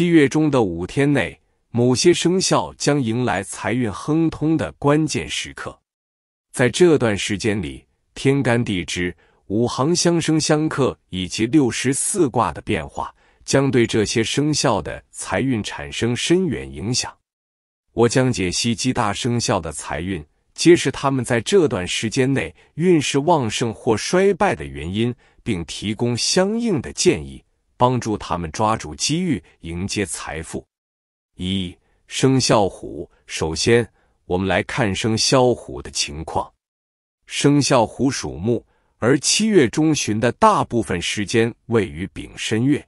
七月中的五天内，某些生肖将迎来财运亨通的关键时刻。在这段时间里，天干地支、五行相生相克以及六十四卦的变化，将对这些生肖的财运产生深远影响。我将解析七大生肖的财运，揭示他们在这段时间内运势旺盛或衰败的原因，并提供相应的建议。帮助他们抓住机遇，迎接财富。一生肖虎，首先我们来看生肖虎的情况。生肖虎属木，而七月中旬的大部分时间位于丙申月，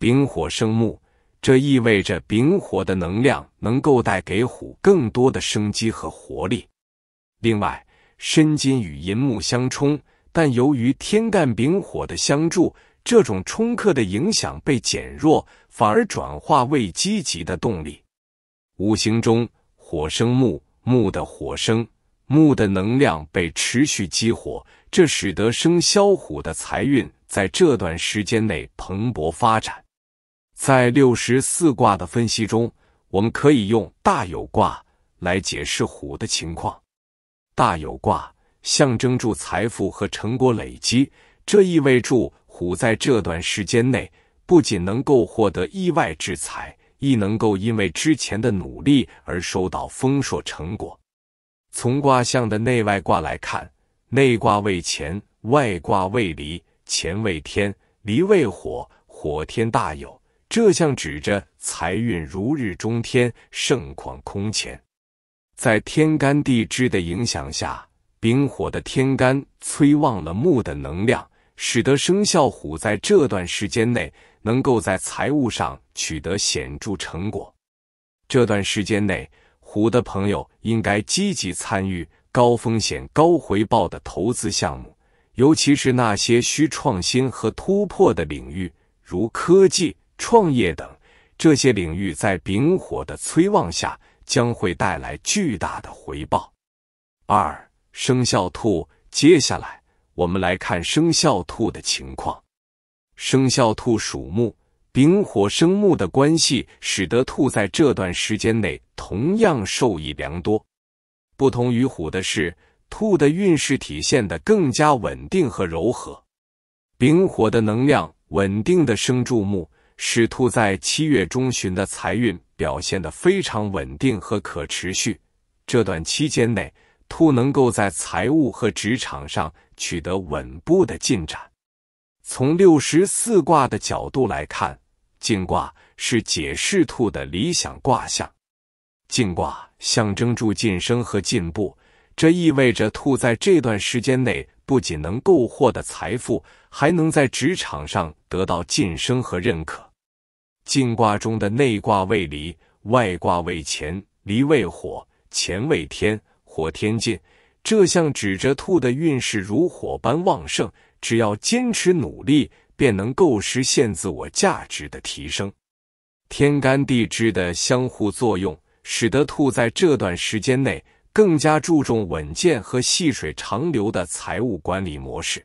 丙火生木，这意味着丙火的能量能够带给虎更多的生机和活力。另外，申金与寅木相冲，但由于天干丙火的相助。这种冲克的影响被减弱，反而转化为积极的动力。五行中，火生木，木的火生木的能量被持续激活，这使得生肖虎的财运在这段时间内蓬勃发展。在六十四卦的分析中，我们可以用大有卦来解释虎的情况。大有卦象征住财富和成果累积，这意味着。虎在这段时间内不仅能够获得意外之财，亦能够因为之前的努力而收到丰硕成果。从卦象的内外卦来看，内卦为乾，外卦为离，乾为天，离为火，火天大有。这象指着财运如日中天，盛况空前。在天干地支的影响下，丙火的天干催旺了木的能量。使得生肖虎在这段时间内能够在财务上取得显著成果。这段时间内，虎的朋友应该积极参与高风险高回报的投资项目，尤其是那些需创新和突破的领域，如科技创业等。这些领域在丙火的催旺下，将会带来巨大的回报。二，生肖兔，接下来。我们来看生肖兔的情况。生肖兔属木，丙火生木的关系，使得兔在这段时间内同样受益良多。不同于虎的是，兔的运势体现的更加稳定和柔和。丙火的能量稳定的生助木，使兔在七月中旬的财运表现的非常稳定和可持续。这段期间内，兔能够在财务和职场上。取得稳步的进展。从六十四卦的角度来看，进卦是解释兔的理想卦象。进卦象征助晋升和进步，这意味着兔在这段时间内不仅能够获得财富，还能在职场上得到晋升和认可。进卦中的内卦为离，外卦为乾，离为火，乾为天，火天进。这象指着兔的运势如火般旺盛，只要坚持努力，便能够实现自我价值的提升。天干地支的相互作用，使得兔在这段时间内更加注重稳健和细水长流的财务管理模式。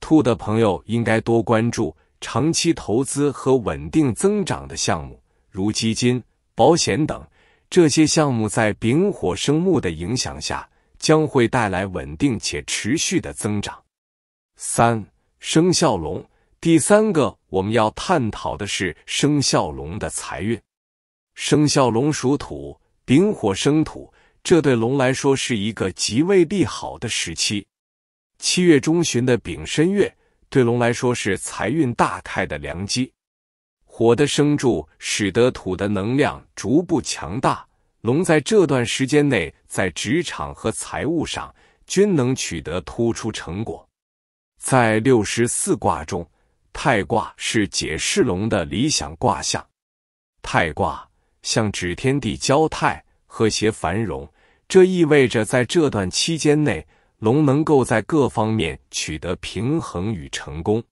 兔的朋友应该多关注长期投资和稳定增长的项目，如基金、保险等。这些项目在丙火生木的影响下。将会带来稳定且持续的增长。三生肖龙，第三个我们要探讨的是生肖龙的财运。生肖龙属土，丙火生土，这对龙来说是一个极为利好的时期。七月中旬的丙申月，对龙来说是财运大开的良机。火的生助，使得土的能量逐步强大。龙在这段时间内，在职场和财务上均能取得突出成果。在六十四卦中，太卦是解释龙的理想卦象。太卦象指天地交泰，和谐繁荣，这意味着在这段期间内，龙能够在各方面取得平衡与成功。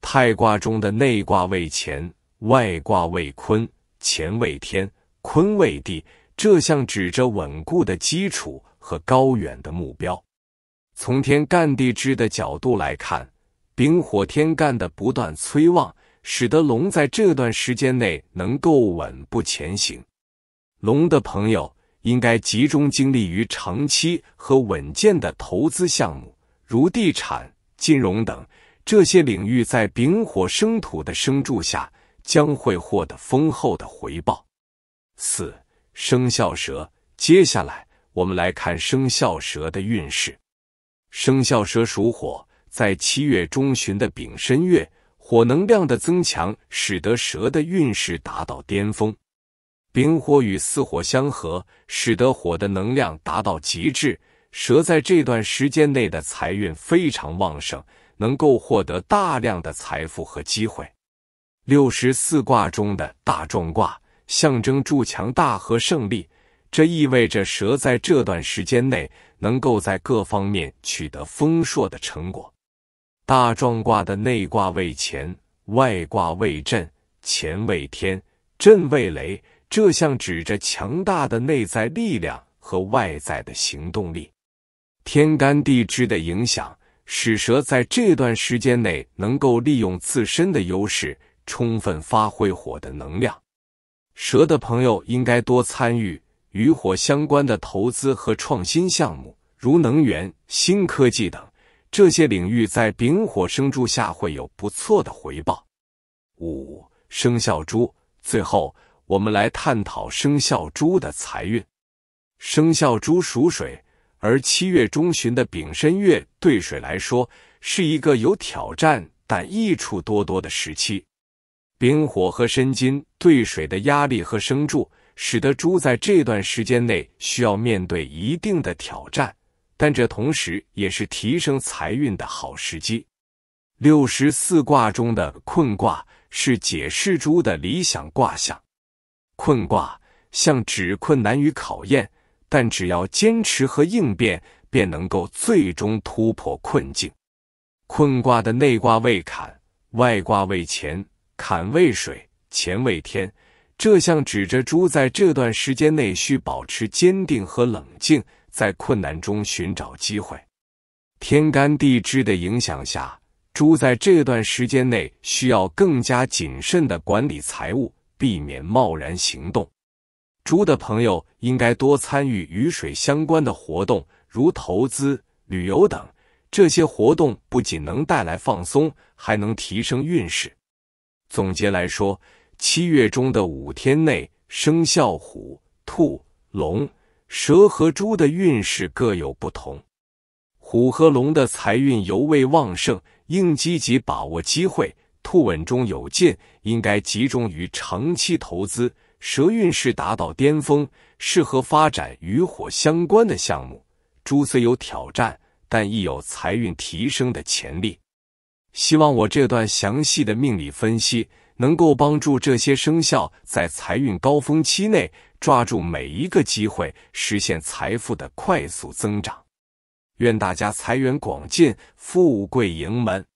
太卦中的内卦为乾，外卦为坤，乾为天，坤为地。这项指着稳固的基础和高远的目标。从天干地支的角度来看，丙火天干的不断催旺，使得龙在这段时间内能够稳步前行。龙的朋友应该集中精力于长期和稳健的投资项目，如地产、金融等这些领域，在丙火生土的生助下，将会获得丰厚的回报。四。生肖蛇，接下来我们来看生肖蛇的运势。生肖蛇属火，在七月中旬的丙申月，火能量的增强使得蛇的运势达到巅峰。丙火与巳火相合，使得火的能量达到极致。蛇在这段时间内的财运非常旺盛，能够获得大量的财富和机会。六十四卦中的大众卦。象征筑强大和胜利，这意味着蛇在这段时间内能够在各方面取得丰硕的成果。大壮卦的内卦为乾，外卦为震，乾为天，震为雷，这象指着强大的内在力量和外在的行动力。天干地支的影响使蛇在这段时间内能够利用自身的优势，充分发挥火的能量。蛇的朋友应该多参与与火相关的投资和创新项目，如能源、新科技等，这些领域在丙火生助下会有不错的回报。五生肖猪，最后我们来探讨生肖猪的财运。生肖猪属水，而七月中旬的丙申月对水来说是一个有挑战但益处多多的时期。丙火和申金对水的压力和生助，使得猪在这段时间内需要面对一定的挑战，但这同时也是提升财运的好时机。六十四卦中的困卦是解释猪的理想卦象。困卦象指困难与考验，但只要坚持和应变，便能够最终突破困境。困卦的内卦为坎，外卦为乾。坎为水，乾为天。这项指着猪在这段时间内需保持坚定和冷静，在困难中寻找机会。天干地支的影响下，猪在这段时间内需要更加谨慎的管理财务，避免贸然行动。猪的朋友应该多参与与水相关的活动，如投资、旅游等。这些活动不仅能带来放松，还能提升运势。总结来说，七月中的五天内，生肖虎、兔、龙、蛇和猪的运势各有不同。虎和龙的财运尤为旺盛，应积极把握机会；兔稳中有进，应该集中于长期投资；蛇运势达到巅峰，适合发展与火相关的项目；猪虽有挑战，但亦有财运提升的潜力。希望我这段详细的命理分析能够帮助这些生肖在财运高峰期内抓住每一个机会，实现财富的快速增长。愿大家财源广进，富贵盈门。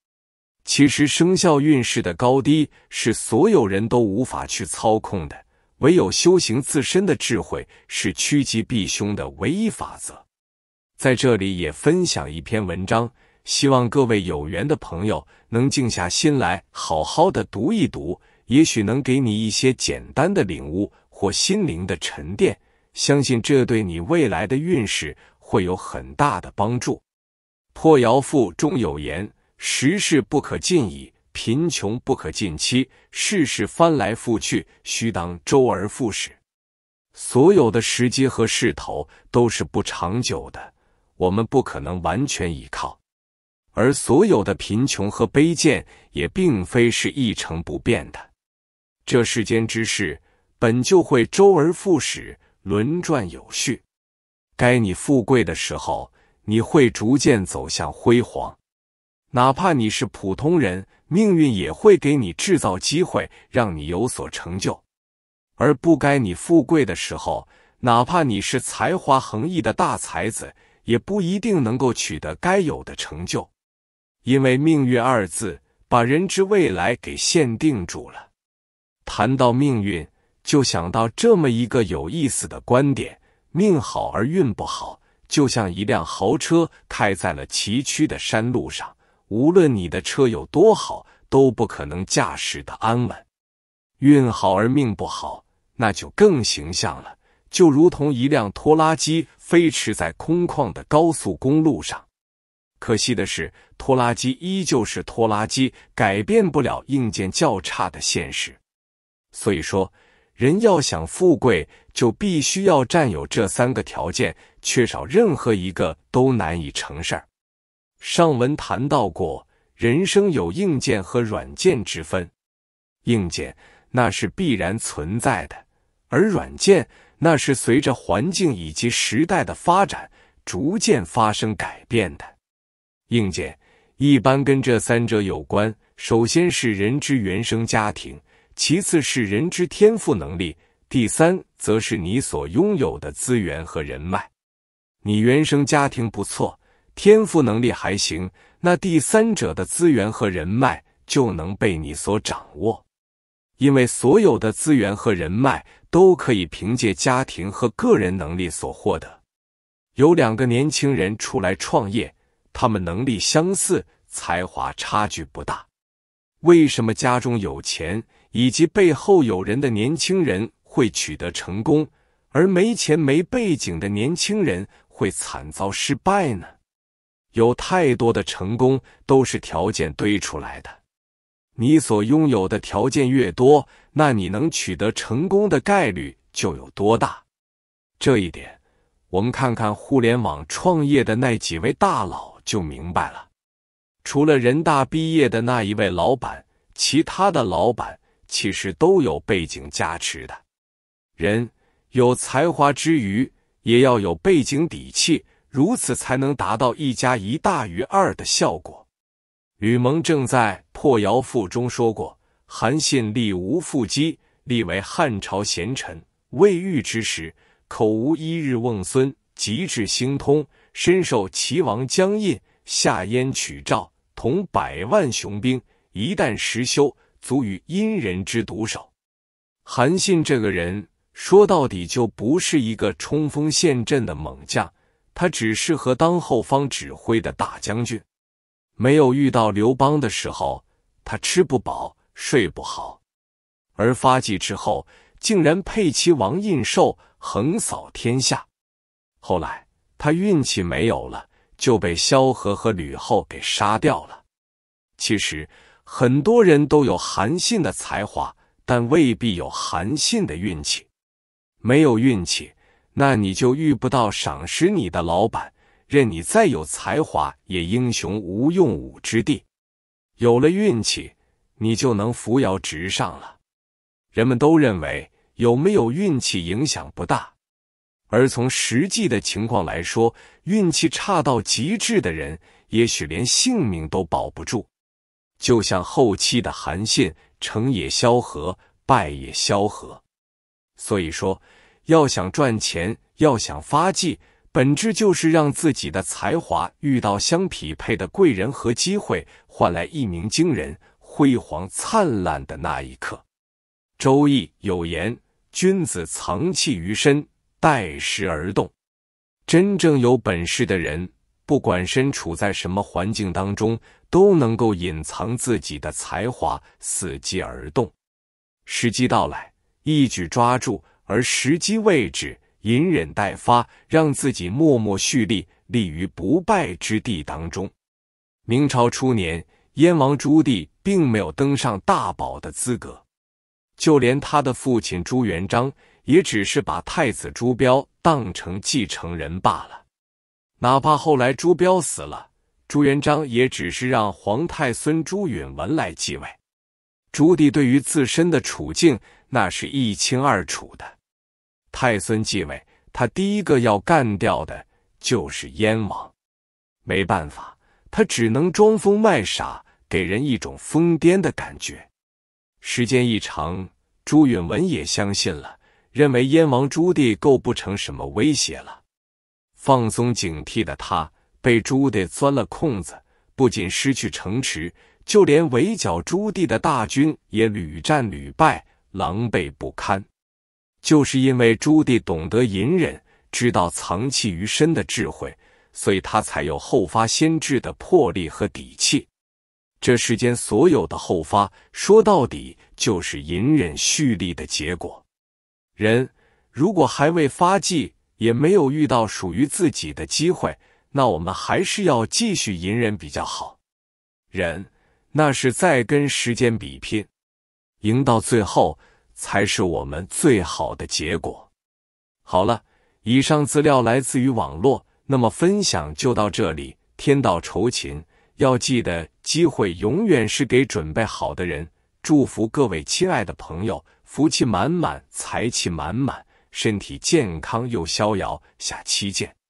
其实生肖运势的高低是所有人都无法去操控的，唯有修行自身的智慧是趋吉避凶的唯一法则。在这里也分享一篇文章。希望各位有缘的朋友能静下心来，好好的读一读，也许能给你一些简单的领悟或心灵的沉淀。相信这对你未来的运势会有很大的帮助。破窑赋中有言：“时势不可尽已，贫穷不可尽期，世事翻来覆去，须当周而复始。所有的时机和势头都是不长久的，我们不可能完全依靠。”而所有的贫穷和卑贱也并非是一成不变的，这世间之事本就会周而复始，轮转有序。该你富贵的时候，你会逐渐走向辉煌；哪怕你是普通人，命运也会给你制造机会，让你有所成就。而不该你富贵的时候，哪怕你是才华横溢的大才子，也不一定能够取得该有的成就。因为“命运”二字把人之未来给限定住了。谈到命运，就想到这么一个有意思的观点：命好而运不好，就像一辆豪车开在了崎岖的山路上，无论你的车有多好，都不可能驾驶的安稳；运好而命不好，那就更形象了，就如同一辆拖拉机飞驰在空旷的高速公路上。可惜的是，拖拉机依旧是拖拉机，改变不了硬件较差的现实。所以说，人要想富贵，就必须要占有这三个条件，缺少任何一个都难以成事儿。上文谈到过，人生有硬件和软件之分，硬件那是必然存在的，而软件那是随着环境以及时代的发展逐渐发生改变的。硬件一般跟这三者有关，首先是人之原生家庭，其次是人之天赋能力，第三则是你所拥有的资源和人脉。你原生家庭不错，天赋能力还行，那第三者的资源和人脉就能被你所掌握，因为所有的资源和人脉都可以凭借家庭和个人能力所获得。有两个年轻人出来创业。他们能力相似，才华差距不大，为什么家中有钱以及背后有人的年轻人会取得成功，而没钱没背景的年轻人会惨遭失败呢？有太多的成功都是条件堆出来的，你所拥有的条件越多，那你能取得成功的概率就有多大。这一点，我们看看互联网创业的那几位大佬。就明白了，除了人大毕业的那一位老板，其他的老板其实都有背景加持的。人有才华之余，也要有背景底气，如此才能达到一加一大于二的效果。吕蒙正在《破窑赋》中说过：“韩信立无腹肌，立为汉朝贤臣。未遇之时，口无一日瓮孙，极致兴通。”身受齐王江印，下燕取赵，同百万雄兵，一旦实休，足与殷人之独手。韩信这个人，说到底就不是一个冲锋陷阵的猛将，他只适合当后方指挥的大将军。没有遇到刘邦的时候，他吃不饱，睡不好；而发迹之后，竟然配齐王印绶，横扫天下。后来。他运气没有了，就被萧何和吕后给杀掉了。其实很多人都有韩信的才华，但未必有韩信的运气。没有运气，那你就遇不到赏识你的老板，任你再有才华，也英雄无用武之地。有了运气，你就能扶摇直上了。人们都认为有没有运气影响不大。而从实际的情况来说，运气差到极致的人，也许连性命都保不住。就像后期的韩信，成也萧何，败也萧何。所以说，要想赚钱，要想发迹，本质就是让自己的才华遇到相匹配的贵人和机会，换来一鸣惊人、辉煌灿烂的那一刻。周易有言：“君子藏器于身。”待时而动，真正有本事的人，不管身处在什么环境当中，都能够隐藏自己的才华，伺机而动。时机到来，一举抓住；而时机未至，隐忍待发，让自己默默蓄力，立于不败之地当中。明朝初年，燕王朱棣并没有登上大宝的资格，就连他的父亲朱元璋。也只是把太子朱标当成继承人罢了，哪怕后来朱标死了，朱元璋也只是让皇太孙朱允文来继位。朱棣对于自身的处境，那是一清二楚的。太孙继位，他第一个要干掉的就是燕王。没办法，他只能装疯卖傻，给人一种疯癫的感觉。时间一长，朱允文也相信了。认为燕王朱棣构不成什么威胁了，放松警惕的他被朱棣钻了空子，不仅失去城池，就连围剿朱棣的大军也屡战屡败，狼狈不堪。就是因为朱棣懂得隐忍，知道藏器于身的智慧，所以他才有后发先至的魄力和底气。这世间所有的后发，说到底就是隐忍蓄力的结果。人如果还未发迹，也没有遇到属于自己的机会，那我们还是要继续隐忍比较好。忍，那是在跟时间比拼，赢到最后才是我们最好的结果。好了，以上资料来自于网络，那么分享就到这里。天道酬勤，要记得，机会永远是给准备好的人。祝福各位亲爱的朋友。福气满满，财气满满，身体健康又逍遥。下期见。